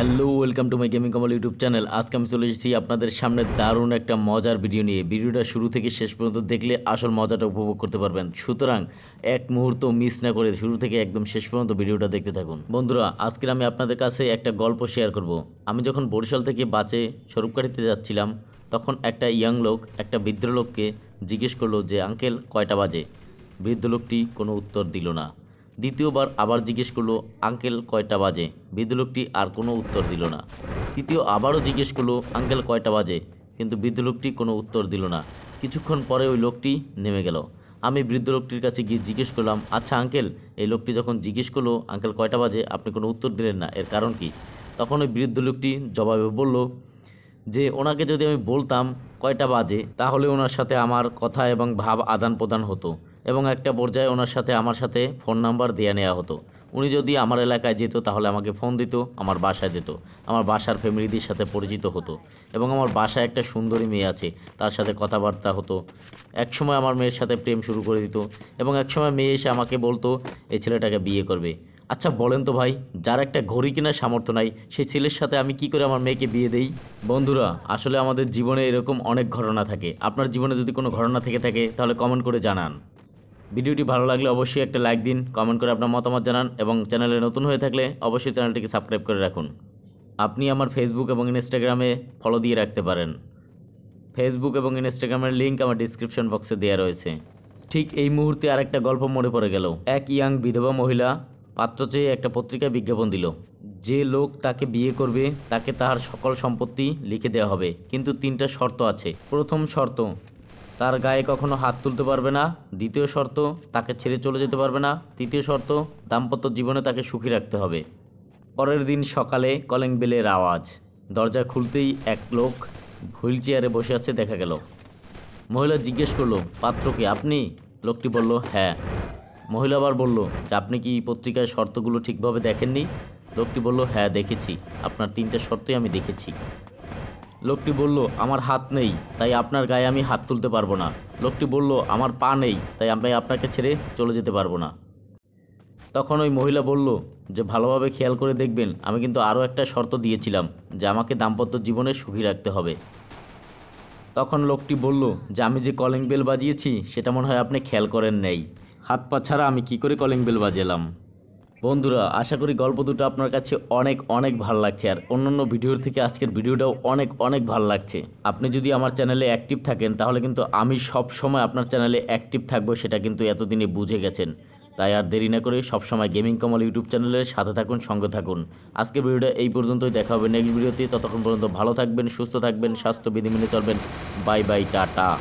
hello welcome to my gaming Kamal YouTube channel আজকে আমি চলে এসেছি আপনাদের সামনে দারুণ একটা মজার ভিডিও নিয়ে ভিডিওটা শুরু থেকে শেষ পর্যন্ত দেখলে আসল মজাটা উপভোগ করতে পারবেন সুতরাং এক মুহূর্ত মিস না করে শুরু থেকে একদম শেষ পর্যন্ত ভিডিওটা দেখতে থাকুন বন্ধুরা আজকের আমি আপনাদের কাছে একটা গল্প শেয়ার করব আমি যখন বরিশাল থেকে বাঁচে স্বরূপকাঠিতে যাচ্ছিলাম তখন একটা ইয়াং লোক একটা বৃদ্ধ লোককে জিজ্ঞেস করলো যে আঙ্কেল কয়টা বাজে বৃদ্ধ লোকটি কোনো উত্তর দিল না দ্বিতীয়বার আবার জিজ্ঞেস করলো আঙ্কেল কয়টা বাজে বৃদ্ধলোকটি আর কোনো উত্তর দিল না তৃতীয় আবারও জিজ্ঞেস করলো আঙ্কেল কয়টা বাজে কিন্তু বৃদ্ধলোকটি কোনো উত্তর দিল না কিছুক্ষণ পরে ওই লোকটি নেমে গেল আমি বৃদ্ধ লোকটির কাছে গিয়ে জিজ্ঞেস করলাম আচ্ছা আঙ্কেল এই লোকটি যখন জিজ্ঞেস করলো আঙ্কেল কয়টা বাজে আপনি কোনো উত্তর দিলেন না এর কারণ কি তখন ওই বৃদ্ধ লোকটি জবাবে বলল যে ওনাকে যদি আমি বলতাম কয়টা বাজে তাহলে ওনার সাথে আমার কথা এবং ভাব আদান প্রদান হতো এবং একটা পর্যায়ে ওনার সাথে আমার সাথে ফোন নাম্বার দেওয়া নেওয়া হতো উনি যদি আমার এলাকায় যেত তাহলে আমাকে ফোন দিত আমার বাসায় যেত আমার বাসার ফ্যামিলিদের সাথে পরিচিত হতো এবং আমার বাসায় একটা সুন্দরী মেয়ে আছে তার সাথে কথাবার্তা হতো একসময় আমার মেয়ের সাথে প্রেম শুরু করে দিত এবং একসময় মেয়ে এসে আমাকে বলতো এই ছেলেটাকে বিয়ে করবে আচ্ছা বলেন তো ভাই যার একটা ঘড়ি কেনার সামর্থ্য নাই সেই ছেলের সাথে আমি কি করে আমার মেয়েকে বিয়ে দেই বন্ধুরা আসলে আমাদের জীবনে এরকম অনেক ঘটনা থাকে আপনার জীবনে যদি কোনো ঘটনা থেকে থাকে তাহলে কমেন্ট করে জানান ভিডিওটি ভালো লাগলে অবশ্যই একটা লাইক দিন কমেন্ট করে আপনার মতামত জানান এবং চ্যানেলে নতুন হয়ে থাকলে অবশ্যই চ্যানেলটিকে সাবস্ক্রাইব করে রাখুন আপনি আমার ফেসবুক এবং ইনস্টাগ্রামে ফলো দিয়ে রাখতে পারেন ফেসবুক এবং ইনস্টাগ্রামের লিঙ্ক আমার ডিসক্রিপশন বক্সে দেওয়া রয়েছে ঠিক এই মুহূর্তে আরেকটা গল্প মনে পড়ে গেল এক ইয়াং বিধবা মহিলা পাত্র চেয়ে একটা পত্রিকায় বিজ্ঞাপন দিল যে লোক তাকে বিয়ে করবে তাকে তাহার সকল সম্পত্তি লিখে দেওয়া হবে কিন্তু তিনটা শর্ত আছে প্রথম শর্ত তার গায়ে কখনো হাত তুলতে পারবে না দ্বিতীয় শর্ত তাকে ছেড়ে চলে যেতে পারবে না তৃতীয় শর্ত দাম্পত্য জীবনে তাকে সুখী রাখতে হবে পরের দিন সকালে কলিং বেলের আওয়াজ দরজা খুলতেই এক লোক হুইল চেয়ারে বসে আছে দেখা গেল মহিলা জিজ্ঞেস করলো পাত্রকে আপনি লোকটি বলল হ্যাঁ মহিলা আবার বলল যে আপনি কি পত্রিকায় শর্তগুলো ঠিকভাবে দেখেননি লোকটি বলল হ্যাঁ দেখেছি আপনার তিনটা শর্তই আমি দেখেছি লোকটি বলল আমার হাত নেই তাই আপনার গায়ে আমি হাত তুলতে পারবো না লোকটি বলল আমার পা নেই তাই আমি আপনাকে ছেড়ে চলে যেতে পারবো না তখন ওই মহিলা বলল যে ভালোভাবে খেয়াল করে দেখবেন আমি কিন্তু আরও একটা শর্ত দিয়েছিলাম যে আমাকে দাম্পত্য জীবনে সুখী রাখতে হবে তখন লোকটি বলল যে আমি যে কলিং বেল বাজিয়েছি সেটা মনে হয় আপনি খেয়াল করেন নেই হাত পা ছাড়া আমি কি করে কলিং বেল বাজেলাম বন্ধুরা আশা করি গল্প দুটো আপনার কাছে অনেক অনেক ভাল লাগছে আর অন্যান্য ভিডিওর থেকে আজকের ভিডিওটাও অনেক অনেক ভাল লাগছে আপনি যদি আমার চ্যানেলে অ্যাক্টিভ থাকেন তাহলে কিন্তু আমি সব সময় আপনার চ্যানেলে অ্যাক্টিভ থাকবো সেটা কিন্তু এতদিনে বুঝে গেছেন তাই আর দেরি না করে সবসময় গেমিং কমল ইউটিউব চ্যানেলের সাথে থাকুন সঙ্গে থাকুন আজকের ভিডিওটা এই পর্যন্তই দেখা হবে নেক্সট ভিডিওতে ততক্ষণ পর্যন্ত ভালো থাকবেন সুস্থ থাকবেন স্বাস্থ্যবিধি মেনে চলবেন বাই বাই টাটা